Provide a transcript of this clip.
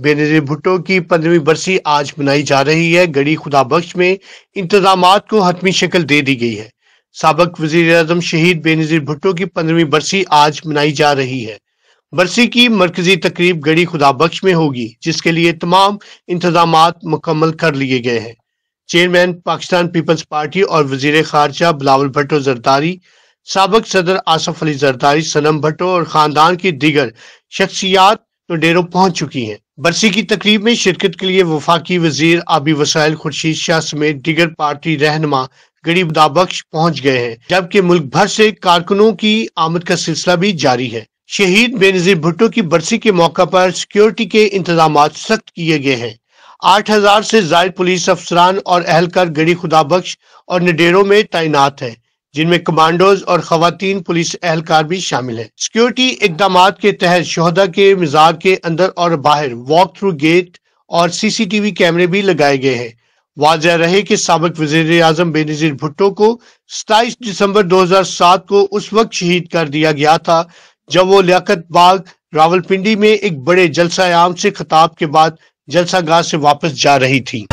बेनजीर भुट्टो की पंद्रहवीं बरसी आज मनाई जा रही है गड़ी खुदा बख्श में इंतजाम को हतमी शक्ल दे दी गई है सबक वजीर अजम शहीद बेनजीर भुट्टो की पंद्रहवीं बरसी आज मनाई जा रही है बरसी की मरकजी तकरीब गड़ी खुदा बख्श में होगी जिसके लिए तमाम इंतजाम मुकम्मल कर लिए गए हैं चेयरमैन पाकिस्तान पीपल्स पार्टी और वजीर खारजा बिलावल भट्टो जरदारी सबक सदर आसफ अली जरदारी सनम भट्टो और खानदान की दीगर शख्सियात लुंडेरों तो डेरों पहुंच चुकी हैं बरसी की तकरीब में शिरकत के लिए वफाकी वजीर आबी वसायल खुर्शीद शाह समेत दिगर पार्टी रहनमा गरीब दाबख्श पहुंच गए हैं जबकि मुल्क भर से कारकुनों की आमद का सिलसिला भी जारी है शहीद बेनजीर भुट्टो की बरसी के मौका पर सिक्योरिटी के इंतजाम सख्त किए गए हैं आठ हजार से जायद पुलिस अफसरान और अहलकार गड़ी खुदाबख्श और निडेरों में तैनात है जिनमें कमांडोज और खातन पुलिस एहलकार भी शामिल हैं सिक्योरिटी इकदाम के तहत शहदा के मिजाज के अंदर और बाहर वॉक थ्रू गेट और सीसीटीवी कैमरे भी लगाए गए हैं वाजह रहे कि सबक वजीर आजम बेनजीर भुट्टो को सताईस दिसंबर 2007 को उस वक्त शहीद कर दिया गया था जब वो लियात बाग रावलपिंडी में एक बड़े जलसा आम से खताब के बाद जलसा गाह से वापस जा रही थी